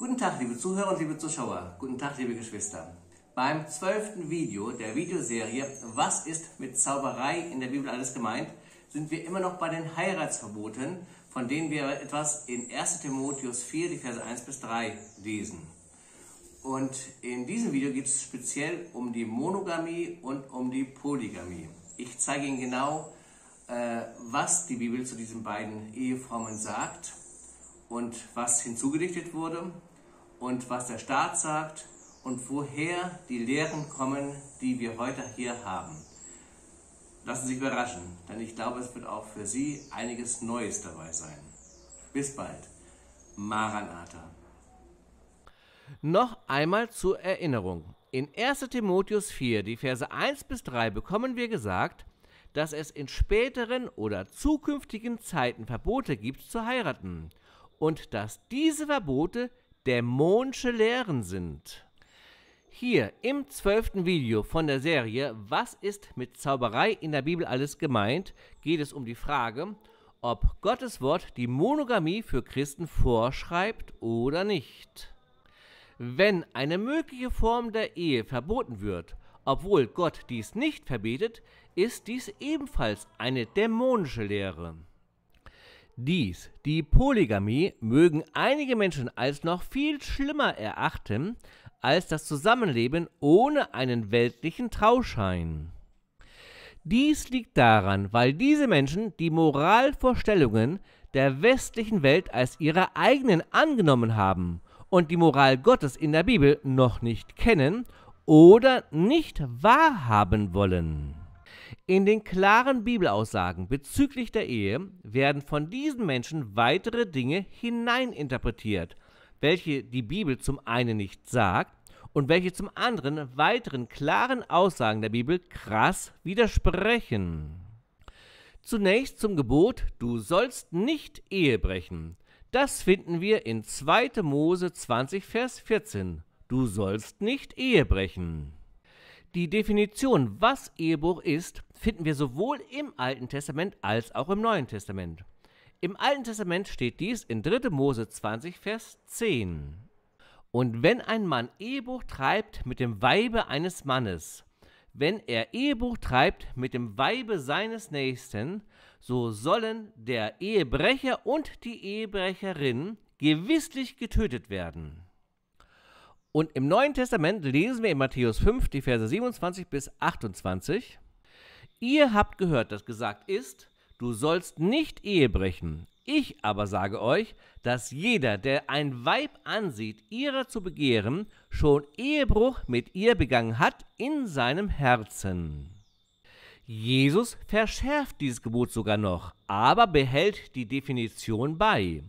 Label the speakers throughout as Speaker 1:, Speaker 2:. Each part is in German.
Speaker 1: Guten Tag, liebe Zuhörer und liebe Zuschauer. Guten Tag, liebe Geschwister. Beim zwölften Video der Videoserie Was ist mit Zauberei in der Bibel alles gemeint? sind wir immer noch bei den Heiratsverboten, von denen wir etwas in 1 Timotheus 4, die Verse 1 bis 3 lesen. Und in diesem Video geht es speziell um die Monogamie und um die Polygamie. Ich zeige Ihnen genau, äh, was die Bibel zu diesen beiden Eheformen sagt und was hinzugedichtet wurde und was der Staat sagt und woher die Lehren kommen, die wir heute hier haben. Lassen Sie sich überraschen, denn ich glaube, es wird auch für Sie einiges Neues dabei sein. Bis bald. Maranatha. Noch einmal zur Erinnerung. In 1 Timotheus 4, die Verse 1 bis 3 bekommen wir gesagt, dass es in späteren oder zukünftigen Zeiten Verbote gibt zu heiraten und dass diese Verbote dämonische Lehren sind. Hier im zwölften Video von der Serie Was ist mit Zauberei in der Bibel alles gemeint, geht es um die Frage, ob Gottes Wort die Monogamie für Christen vorschreibt oder nicht. Wenn eine mögliche Form der Ehe verboten wird, obwohl Gott dies nicht verbietet, ist dies ebenfalls eine dämonische Lehre dies. Die Polygamie mögen einige Menschen als noch viel schlimmer erachten als das Zusammenleben ohne einen weltlichen Trauschein. Dies liegt daran, weil diese Menschen die Moralvorstellungen der westlichen Welt als ihre eigenen angenommen haben und die Moral Gottes in der Bibel noch nicht kennen oder nicht wahrhaben wollen. In den klaren Bibelaussagen bezüglich der Ehe werden von diesen Menschen weitere Dinge hineininterpretiert, welche die Bibel zum einen nicht sagt und welche zum anderen weiteren klaren Aussagen der Bibel krass widersprechen. Zunächst zum Gebot, du sollst nicht Ehe brechen. Das finden wir in 2. Mose 20, Vers 14. Du sollst nicht Ehe brechen. Die Definition, was Ehebruch ist, finden wir sowohl im Alten Testament als auch im Neuen Testament. Im Alten Testament steht dies in 3. Mose 20, Vers 10. Und wenn ein Mann Ehebruch treibt mit dem Weibe eines Mannes, wenn er Ehebruch treibt mit dem Weibe seines Nächsten, so sollen der Ehebrecher und die Ehebrecherin gewisslich getötet werden. Und im Neuen Testament lesen wir in Matthäus 5 die Verse 27 bis 28. Ihr habt gehört, dass gesagt ist, du sollst nicht Ehe brechen. Ich aber sage euch, dass jeder, der ein Weib ansieht, ihrer zu begehren, schon Ehebruch mit ihr begangen hat in seinem Herzen. Jesus verschärft dieses Gebot sogar noch, aber behält die Definition bei.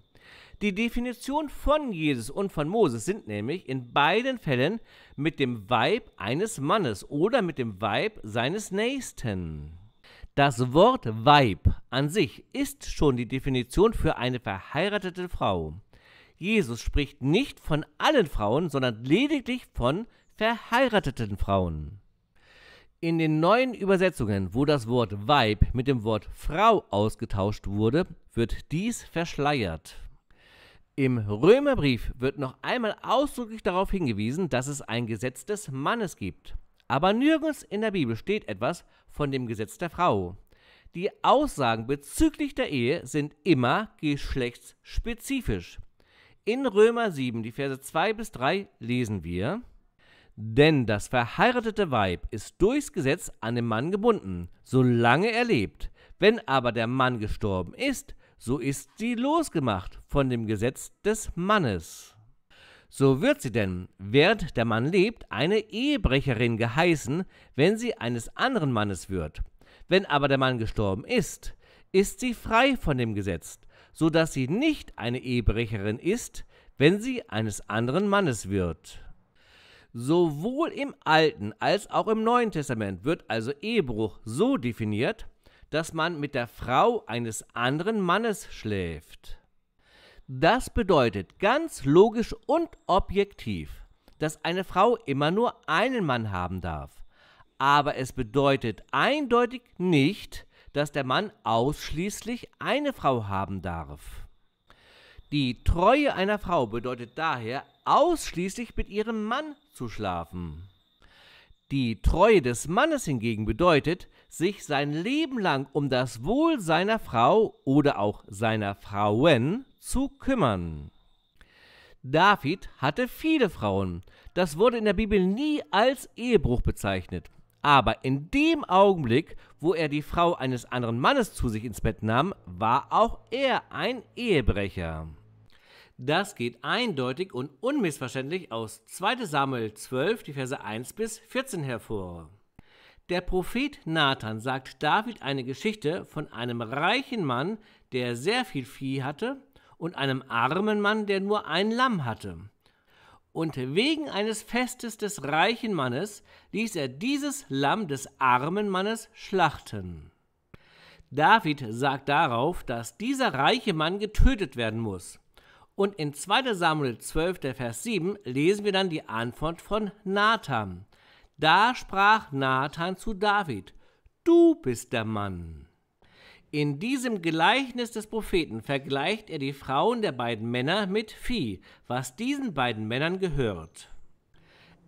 Speaker 1: Die Definition von Jesus und von Moses sind nämlich in beiden Fällen mit dem Weib eines Mannes oder mit dem Weib seines Nächsten. Das Wort Weib an sich ist schon die Definition für eine verheiratete Frau. Jesus spricht nicht von allen Frauen, sondern lediglich von verheirateten Frauen. In den neuen Übersetzungen, wo das Wort Weib mit dem Wort Frau ausgetauscht wurde, wird dies verschleiert. Im Römerbrief wird noch einmal ausdrücklich darauf hingewiesen, dass es ein Gesetz des Mannes gibt. Aber nirgends in der Bibel steht etwas von dem Gesetz der Frau. Die Aussagen bezüglich der Ehe sind immer geschlechtsspezifisch. In Römer 7, die Verse 2 bis 3 lesen wir, denn das verheiratete Weib ist durchs Gesetz an den Mann gebunden, solange er lebt. Wenn aber der Mann gestorben ist, so ist sie losgemacht von dem Gesetz des Mannes. So wird sie denn, während der Mann lebt, eine Ehebrecherin geheißen, wenn sie eines anderen Mannes wird. Wenn aber der Mann gestorben ist, ist sie frei von dem Gesetz, so dass sie nicht eine Ehebrecherin ist, wenn sie eines anderen Mannes wird. Sowohl im Alten als auch im Neuen Testament wird also Ehebruch so definiert, dass man mit der Frau eines anderen Mannes schläft. Das bedeutet ganz logisch und objektiv, dass eine Frau immer nur einen Mann haben darf. Aber es bedeutet eindeutig nicht, dass der Mann ausschließlich eine Frau haben darf. Die Treue einer Frau bedeutet daher ausschließlich mit ihrem Mann zu schlafen. Die Treue des Mannes hingegen bedeutet, sich sein Leben lang um das Wohl seiner Frau oder auch seiner Frauen zu kümmern. David hatte viele Frauen. Das wurde in der Bibel nie als Ehebruch bezeichnet. Aber in dem Augenblick, wo er die Frau eines anderen Mannes zu sich ins Bett nahm, war auch er ein Ehebrecher. Das geht eindeutig und unmissverständlich aus 2 Samuel 12, die Verse 1 bis 14 hervor. Der Prophet Nathan sagt David eine Geschichte von einem reichen Mann, der sehr viel Vieh hatte, und einem armen Mann, der nur ein Lamm hatte. Und wegen eines Festes des reichen Mannes ließ er dieses Lamm des armen Mannes schlachten. David sagt darauf, dass dieser reiche Mann getötet werden muss. Und in 2 Samuel 12, der Vers 7, lesen wir dann die Antwort von Nathan. Da sprach Nathan zu David, du bist der Mann. In diesem Gleichnis des Propheten vergleicht er die Frauen der beiden Männer mit Vieh, was diesen beiden Männern gehört.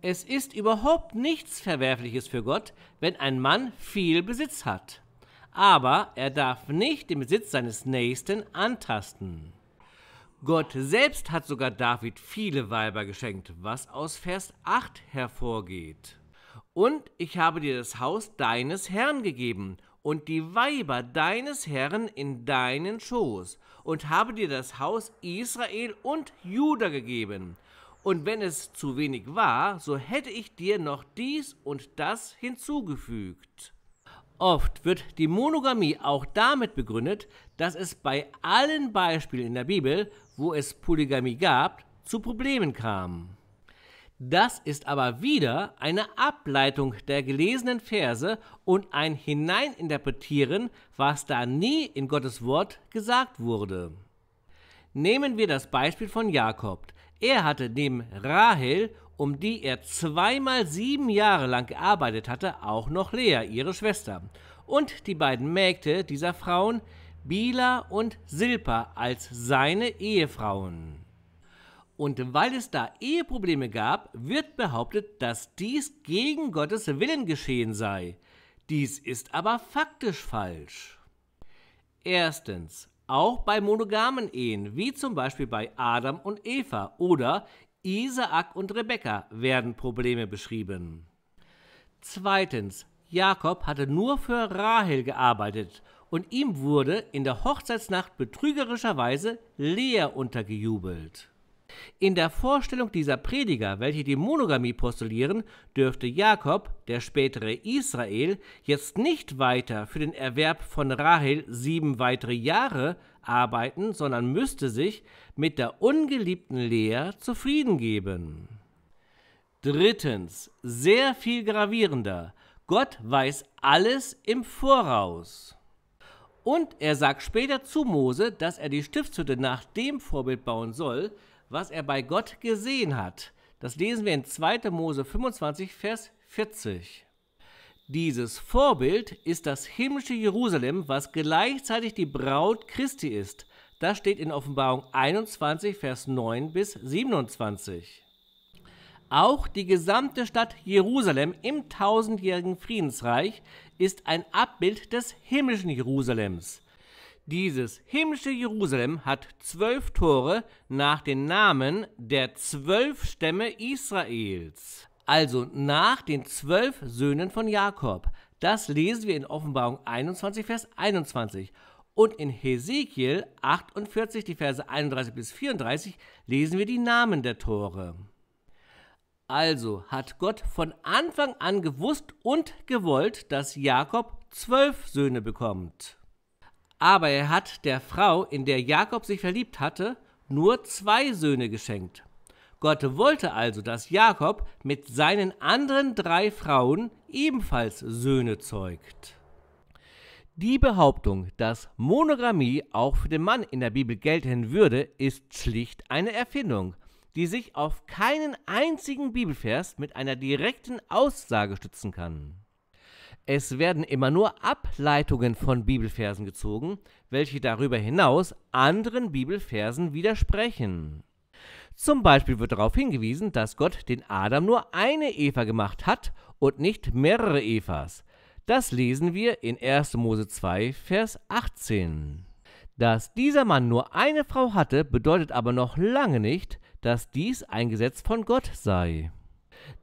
Speaker 1: Es ist überhaupt nichts Verwerfliches für Gott, wenn ein Mann viel Besitz hat. Aber er darf nicht den Besitz seines Nächsten antasten. Gott selbst hat sogar David viele Weiber geschenkt, was aus Vers 8 hervorgeht. Und ich habe dir das Haus deines Herrn gegeben und die Weiber deines Herrn in deinen Schoß und habe dir das Haus Israel und Juda gegeben. Und wenn es zu wenig war, so hätte ich dir noch dies und das hinzugefügt. Oft wird die Monogamie auch damit begründet, dass es bei allen Beispielen in der Bibel, wo es Polygamie gab, zu Problemen kam. Das ist aber wieder eine Ableitung der gelesenen Verse und ein Hineininterpretieren, was da nie in Gottes Wort gesagt wurde. Nehmen wir das Beispiel von Jakob. Er hatte neben Rahel, um die er zweimal sieben Jahre lang gearbeitet hatte, auch noch Lea, ihre Schwester, und die beiden Mägde dieser Frauen, Bila und Silpa, als seine Ehefrauen. Und weil es da Eheprobleme gab, wird behauptet, dass dies gegen Gottes Willen geschehen sei. Dies ist aber faktisch falsch. Erstens, auch bei monogamen Ehen, wie zum Beispiel bei Adam und Eva oder Isaak und Rebekka, werden Probleme beschrieben. Zweitens, Jakob hatte nur für Rahel gearbeitet und ihm wurde in der Hochzeitsnacht betrügerischerweise Lea untergejubelt. In der Vorstellung dieser Prediger, welche die Monogamie postulieren, dürfte Jakob, der spätere Israel, jetzt nicht weiter für den Erwerb von Rahel sieben weitere Jahre arbeiten, sondern müsste sich mit der ungeliebten Lea zufrieden geben. Drittens, sehr viel gravierender, Gott weiß alles im Voraus. Und er sagt später zu Mose, dass er die Stiftshütte nach dem Vorbild bauen soll, was er bei Gott gesehen hat. Das lesen wir in 2. Mose 25, Vers 40. Dieses Vorbild ist das himmlische Jerusalem, was gleichzeitig die Braut Christi ist. Das steht in Offenbarung 21, Vers 9 bis 27. Auch die gesamte Stadt Jerusalem im tausendjährigen Friedensreich ist ein Abbild des himmlischen Jerusalems. Dieses himmlische Jerusalem hat zwölf Tore nach den Namen der zwölf Stämme Israels, also nach den zwölf Söhnen von Jakob. Das lesen wir in Offenbarung 21, Vers 21. Und in Hesekiel 48, die Verse 31 bis 34, lesen wir die Namen der Tore. Also hat Gott von Anfang an gewusst und gewollt, dass Jakob zwölf Söhne bekommt aber er hat der Frau, in der Jakob sich verliebt hatte, nur zwei Söhne geschenkt. Gott wollte also, dass Jakob mit seinen anderen drei Frauen ebenfalls Söhne zeugt. Die Behauptung, dass Monogamie auch für den Mann in der Bibel gelten würde, ist schlicht eine Erfindung, die sich auf keinen einzigen Bibelvers mit einer direkten Aussage stützen kann. Es werden immer nur Ableitungen von Bibelversen gezogen, welche darüber hinaus anderen Bibelversen widersprechen. Zum Beispiel wird darauf hingewiesen, dass Gott den Adam nur eine Eva gemacht hat und nicht mehrere Evas. Das lesen wir in 1. Mose 2, Vers 18. Dass dieser Mann nur eine Frau hatte, bedeutet aber noch lange nicht, dass dies ein Gesetz von Gott sei.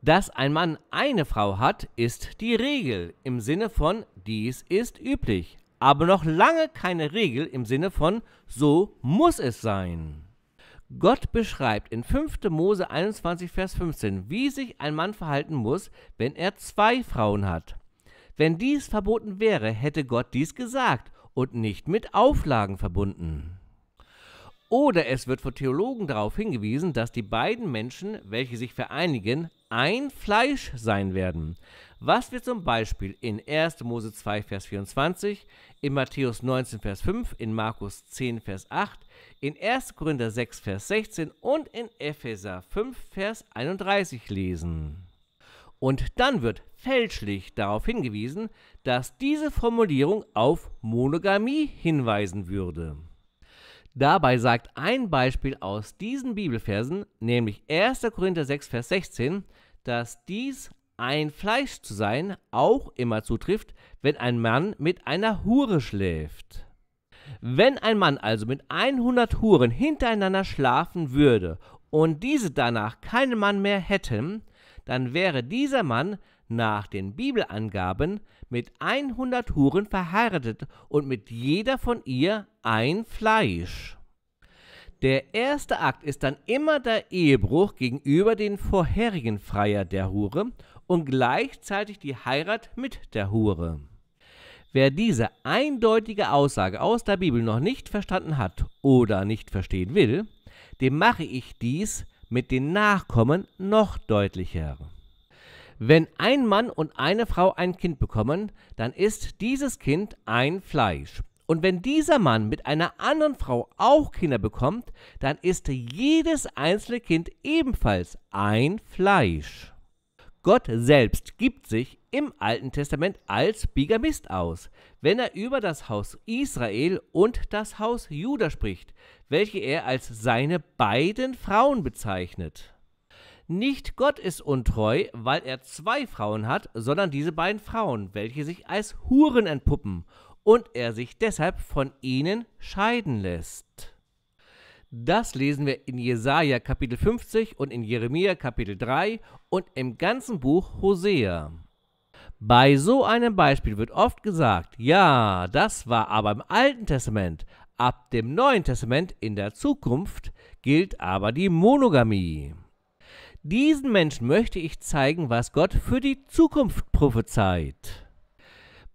Speaker 1: Dass ein Mann eine Frau hat, ist die Regel im Sinne von dies ist üblich, aber noch lange keine Regel im Sinne von so muss es sein. Gott beschreibt in 5. Mose 21, Vers 15, wie sich ein Mann verhalten muss, wenn er zwei Frauen hat. Wenn dies verboten wäre, hätte Gott dies gesagt und nicht mit Auflagen verbunden. Oder es wird von Theologen darauf hingewiesen, dass die beiden Menschen, welche sich vereinigen, ein Fleisch sein werden. Was wir zum Beispiel in 1. Mose 2, Vers 24, in Matthäus 19, Vers 5, in Markus 10, Vers 8, in 1. Korinther 6, Vers 16 und in Epheser 5, Vers 31 lesen. Und dann wird fälschlich darauf hingewiesen, dass diese Formulierung auf Monogamie hinweisen würde. Dabei sagt ein Beispiel aus diesen Bibelversen, nämlich 1. Korinther 6, Vers 16, dass dies ein Fleisch zu sein auch immer zutrifft, wenn ein Mann mit einer Hure schläft. Wenn ein Mann also mit 100 Huren hintereinander schlafen würde und diese danach keinen Mann mehr hätten, dann wäre dieser Mann nach den Bibelangaben mit 100 Huren verheiratet und mit jeder von ihr ein Fleisch. Der erste Akt ist dann immer der Ehebruch gegenüber den vorherigen Freier der Hure und gleichzeitig die Heirat mit der Hure. Wer diese eindeutige Aussage aus der Bibel noch nicht verstanden hat oder nicht verstehen will, dem mache ich dies mit den Nachkommen noch deutlicher. Wenn ein Mann und eine Frau ein Kind bekommen, dann ist dieses Kind ein Fleisch. Und wenn dieser Mann mit einer anderen Frau auch Kinder bekommt, dann ist jedes einzelne Kind ebenfalls ein Fleisch. Gott selbst gibt sich im Alten Testament als Bigamist aus, wenn er über das Haus Israel und das Haus Juda spricht, welche er als seine beiden Frauen bezeichnet. Nicht Gott ist untreu, weil er zwei Frauen hat, sondern diese beiden Frauen, welche sich als Huren entpuppen und er sich deshalb von ihnen scheiden lässt. Das lesen wir in Jesaja Kapitel 50 und in Jeremia Kapitel 3 und im ganzen Buch Hosea. Bei so einem Beispiel wird oft gesagt, ja, das war aber im Alten Testament, ab dem Neuen Testament in der Zukunft gilt aber die Monogamie. Diesen Menschen möchte ich zeigen, was Gott für die Zukunft prophezeit.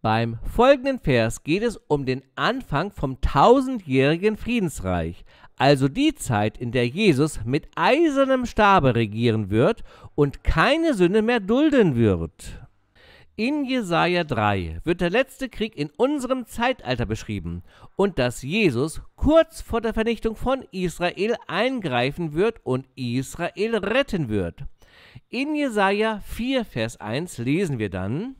Speaker 1: Beim folgenden Vers geht es um den Anfang vom tausendjährigen Friedensreich, also die Zeit, in der Jesus mit eisernem Stabe regieren wird und keine Sünde mehr dulden wird. In Jesaja 3 wird der letzte Krieg in unserem Zeitalter beschrieben und dass Jesus kurz vor der Vernichtung von Israel eingreifen wird und Israel retten wird. In Jesaja 4, Vers 1 lesen wir dann: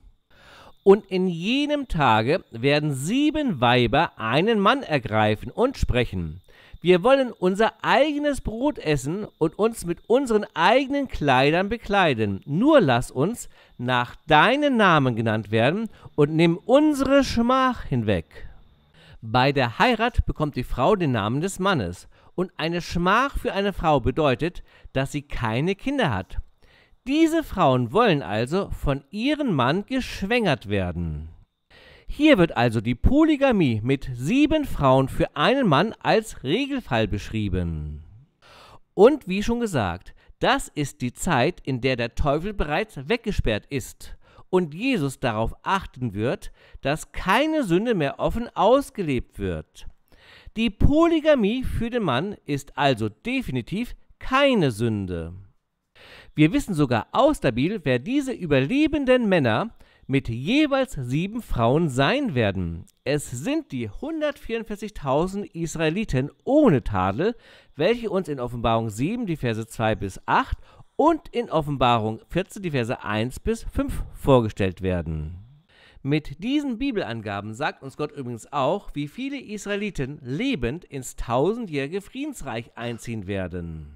Speaker 1: Und in jenem Tage werden sieben Weiber einen Mann ergreifen und sprechen: wir wollen unser eigenes Brot essen und uns mit unseren eigenen Kleidern bekleiden. Nur lass uns nach deinem Namen genannt werden und nimm unsere Schmach hinweg. Bei der Heirat bekommt die Frau den Namen des Mannes und eine Schmach für eine Frau bedeutet, dass sie keine Kinder hat. Diese Frauen wollen also von ihrem Mann geschwängert werden. Hier wird also die Polygamie mit sieben Frauen für einen Mann als Regelfall beschrieben. Und wie schon gesagt, das ist die Zeit, in der der Teufel bereits weggesperrt ist und Jesus darauf achten wird, dass keine Sünde mehr offen ausgelebt wird. Die Polygamie für den Mann ist also definitiv keine Sünde. Wir wissen sogar aus der Bibel, wer diese überlebenden Männer mit jeweils sieben Frauen sein werden. Es sind die 144.000 Israeliten ohne Tadel, welche uns in Offenbarung 7, die Verse 2 bis 8 und in Offenbarung 14, die Verse 1 bis 5 vorgestellt werden. Mit diesen Bibelangaben sagt uns Gott übrigens auch, wie viele Israeliten lebend ins tausendjährige Friedensreich einziehen werden.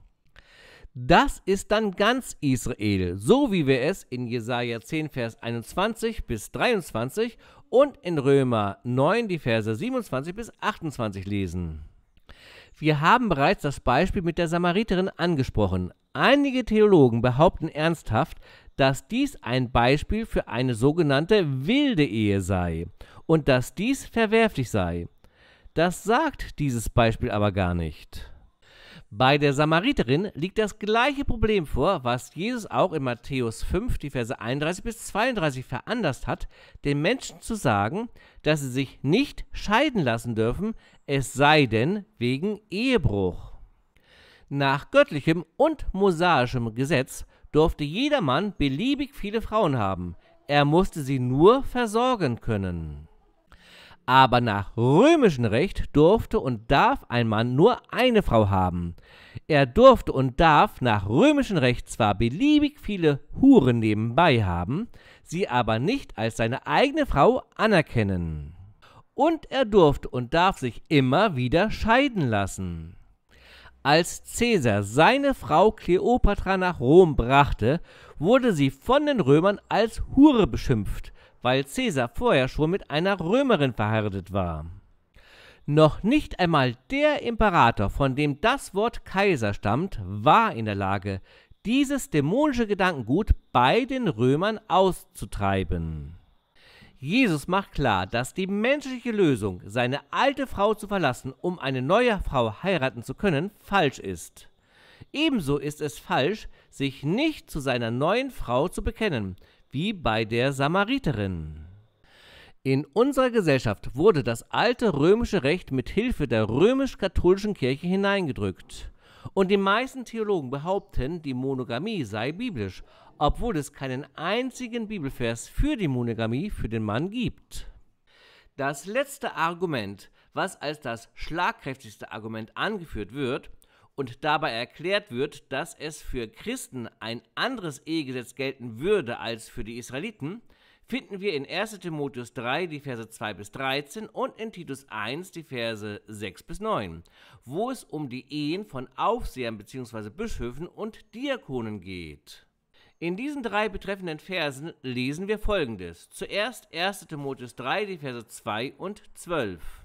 Speaker 1: Das ist dann ganz Israel, so wie wir es in Jesaja 10, Vers 21 bis 23 und in Römer 9, die Verse 27 bis 28 lesen. Wir haben bereits das Beispiel mit der Samariterin angesprochen. Einige Theologen behaupten ernsthaft, dass dies ein Beispiel für eine sogenannte wilde Ehe sei und dass dies verwerflich sei. Das sagt dieses Beispiel aber gar nicht. Bei der Samariterin liegt das gleiche Problem vor, was Jesus auch in Matthäus 5, die Verse 31 bis 32 veranlasst hat, den Menschen zu sagen, dass sie sich nicht scheiden lassen dürfen, es sei denn wegen Ehebruch. Nach göttlichem und mosaischem Gesetz durfte jeder Mann beliebig viele Frauen haben. Er musste sie nur versorgen können aber nach römischem Recht durfte und darf ein Mann nur eine Frau haben. Er durfte und darf nach römischem Recht zwar beliebig viele Huren nebenbei haben, sie aber nicht als seine eigene Frau anerkennen. Und er durfte und darf sich immer wieder scheiden lassen. Als Caesar seine Frau Kleopatra nach Rom brachte, wurde sie von den Römern als Hure beschimpft weil Cäsar vorher schon mit einer Römerin verheiratet war. Noch nicht einmal der Imperator, von dem das Wort Kaiser stammt, war in der Lage, dieses dämonische Gedankengut bei den Römern auszutreiben. Jesus macht klar, dass die menschliche Lösung, seine alte Frau zu verlassen, um eine neue Frau heiraten zu können, falsch ist. Ebenso ist es falsch, sich nicht zu seiner neuen Frau zu bekennen, wie bei der Samariterin. In unserer Gesellschaft wurde das alte römische Recht mit Hilfe der römisch-katholischen Kirche hineingedrückt. Und die meisten Theologen behaupten, die Monogamie sei biblisch, obwohl es keinen einzigen Bibelvers für die Monogamie für den Mann gibt. Das letzte Argument, was als das schlagkräftigste Argument angeführt wird, und dabei erklärt wird, dass es für Christen ein anderes Ehegesetz gelten würde als für die Israeliten, finden wir in 1 Timotheus 3 die Verse 2 bis 13 und in Titus 1 die Verse 6 bis 9, wo es um die Ehen von Aufsehern bzw. Bischöfen und Diakonen geht. In diesen drei betreffenden Versen lesen wir folgendes. Zuerst 1 Timotheus 3 die Verse 2 und 12.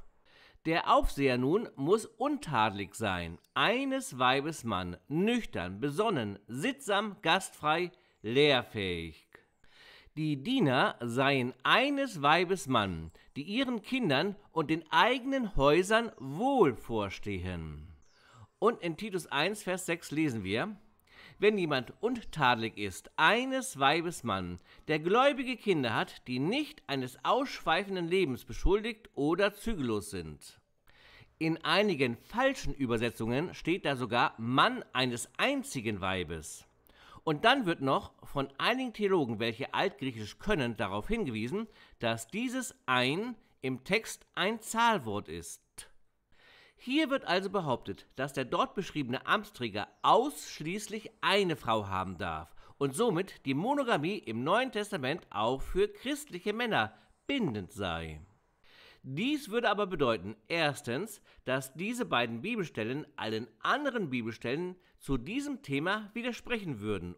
Speaker 1: Der Aufseher nun muss untadelig sein, eines Weibes Mann, nüchtern, besonnen, sittsam, gastfrei, lehrfähig. Die Diener seien eines Weibes Mann, die ihren Kindern und den eigenen Häusern wohl vorstehen. Und in Titus 1, Vers 6 lesen wir, wenn jemand untadelig ist, eines Weibes Mann, der gläubige Kinder hat, die nicht eines ausschweifenden Lebens beschuldigt oder zügellos sind. In einigen falschen Übersetzungen steht da sogar Mann eines einzigen Weibes. Und dann wird noch von einigen Theologen, welche altgriechisch können, darauf hingewiesen, dass dieses ein im Text ein Zahlwort ist. Hier wird also behauptet, dass der dort beschriebene Amtsträger ausschließlich eine Frau haben darf und somit die Monogamie im Neuen Testament auch für christliche Männer bindend sei. Dies würde aber bedeuten, erstens, dass diese beiden Bibelstellen allen anderen Bibelstellen zu diesem Thema widersprechen würden.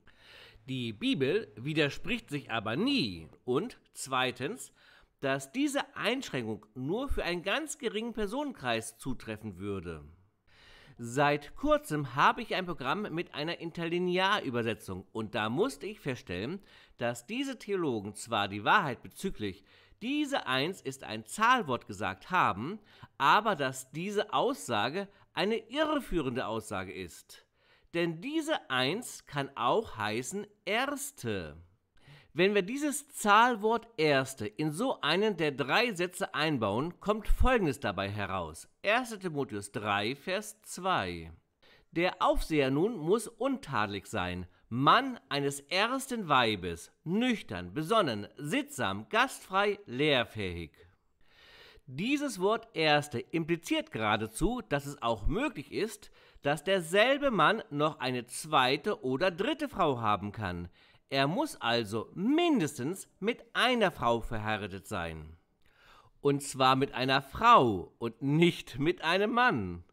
Speaker 1: Die Bibel widerspricht sich aber nie. Und zweitens dass diese Einschränkung nur für einen ganz geringen Personenkreis zutreffen würde. Seit kurzem habe ich ein Programm mit einer Interlinearübersetzung und da musste ich feststellen, dass diese Theologen zwar die Wahrheit bezüglich diese Eins ist ein Zahlwort gesagt haben, aber dass diese Aussage eine irreführende Aussage ist. Denn diese Eins kann auch heißen Erste. Wenn wir dieses Zahlwort erste in so einen der drei Sätze einbauen, kommt Folgendes dabei heraus. 1. Timotheus 3, Vers 2. Der Aufseher nun muss untadelig sein, Mann eines ersten Weibes, nüchtern, besonnen, sittsam, gastfrei, lehrfähig. Dieses Wort erste impliziert geradezu, dass es auch möglich ist, dass derselbe Mann noch eine zweite oder dritte Frau haben kann, er muss also mindestens mit einer Frau verheiratet sein. Und zwar mit einer Frau und nicht mit einem Mann.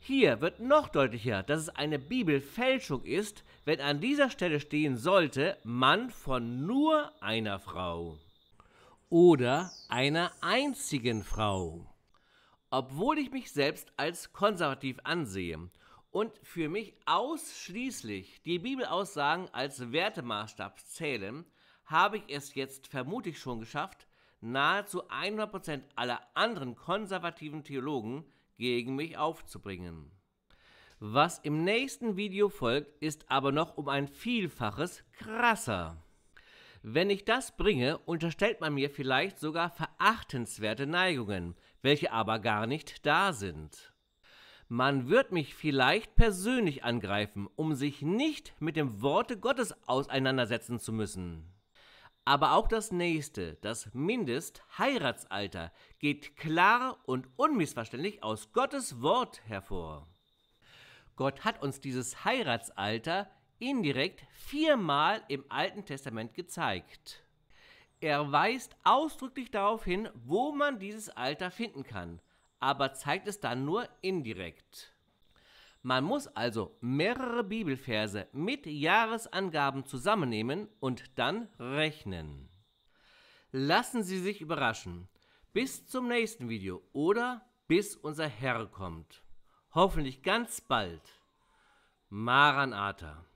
Speaker 1: Hier wird noch deutlicher, dass es eine Bibelfälschung ist, wenn an dieser Stelle stehen sollte Mann von nur einer Frau oder einer einzigen Frau. Obwohl ich mich selbst als konservativ ansehe und für mich ausschließlich die Bibelaussagen als Wertemaßstab zählen, habe ich es jetzt vermutlich schon geschafft, nahezu 100% aller anderen konservativen Theologen gegen mich aufzubringen. Was im nächsten Video folgt, ist aber noch um ein Vielfaches krasser. Wenn ich das bringe, unterstellt man mir vielleicht sogar verachtenswerte Neigungen, welche aber gar nicht da sind man wird mich vielleicht persönlich angreifen, um sich nicht mit dem Worte Gottes auseinandersetzen zu müssen. Aber auch das nächste, das Mindestheiratsalter, geht klar und unmissverständlich aus Gottes Wort hervor. Gott hat uns dieses Heiratsalter indirekt viermal im Alten Testament gezeigt. Er weist ausdrücklich darauf hin, wo man dieses Alter finden kann aber zeigt es dann nur indirekt. Man muss also mehrere Bibelverse mit Jahresangaben zusammennehmen und dann rechnen. Lassen Sie sich überraschen. Bis zum nächsten Video oder bis unser Herr kommt. Hoffentlich ganz bald. Maranatha.